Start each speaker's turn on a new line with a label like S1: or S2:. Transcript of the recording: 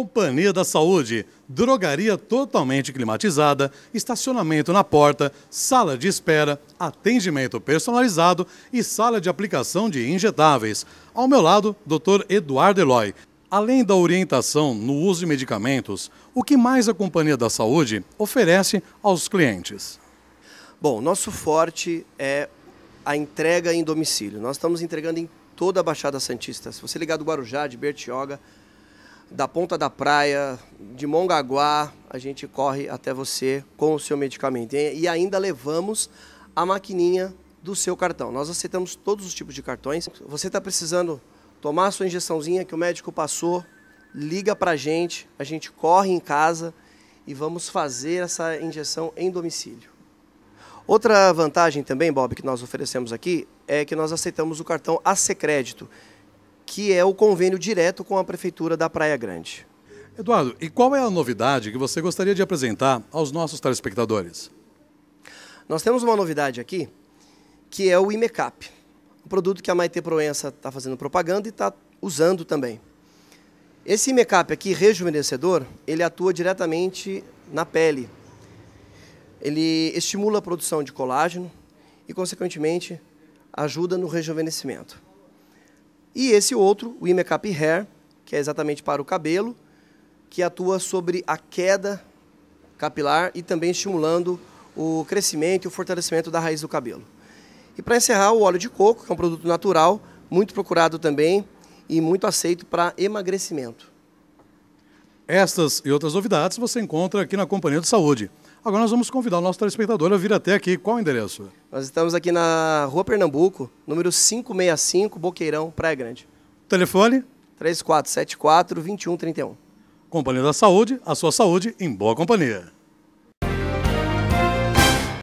S1: Companhia da Saúde, drogaria totalmente climatizada, estacionamento na porta, sala de espera, atendimento personalizado e sala de aplicação de injetáveis. Ao meu lado, Dr. Eduardo Eloy. Além da orientação no uso de medicamentos, o que mais a Companhia da Saúde oferece aos clientes? Bom, nosso forte é a entrega em domicílio. Nós estamos
S2: entregando em toda a Baixada Santista. Se você ligar do Guarujá, de Bertioga, da Ponta da Praia, de Mongaguá, a gente corre até você com o seu medicamento. E ainda levamos a maquininha do seu cartão. Nós aceitamos todos os tipos de cartões. Você está precisando tomar a sua injeçãozinha que o médico passou, liga para a gente, a gente corre em casa e vamos fazer essa injeção em domicílio. Outra vantagem também, Bob, que nós oferecemos aqui é que nós aceitamos o cartão AC Crédito, que é o convênio direto com a Prefeitura da Praia Grande.
S1: Eduardo, e qual é a novidade que você gostaria de apresentar aos nossos telespectadores?
S2: Nós temos uma novidade aqui, que é o IMECAP, um produto que a Maite Proença está fazendo propaganda e está usando também. Esse IMECAP aqui, rejuvenescedor, ele atua diretamente na pele. Ele estimula a produção de colágeno e, consequentemente, ajuda no rejuvenescimento. E esse outro, o Imecap Hair, que é exatamente para o cabelo, que atua sobre a queda capilar e também estimulando o crescimento e o fortalecimento da raiz do cabelo. E para encerrar, o óleo de coco, que é um produto natural, muito procurado também e muito aceito para emagrecimento.
S1: Estas e outras novidades você encontra aqui na Companhia de Saúde. Agora nós vamos convidar o nosso telespectador a vir até aqui. Qual o endereço? Nós estamos aqui na
S2: Rua Pernambuco,
S1: número 565,
S2: Boqueirão, Praia Grande. Telefone? 3474-2131.
S1: Companhia da Saúde, a sua saúde em boa companhia.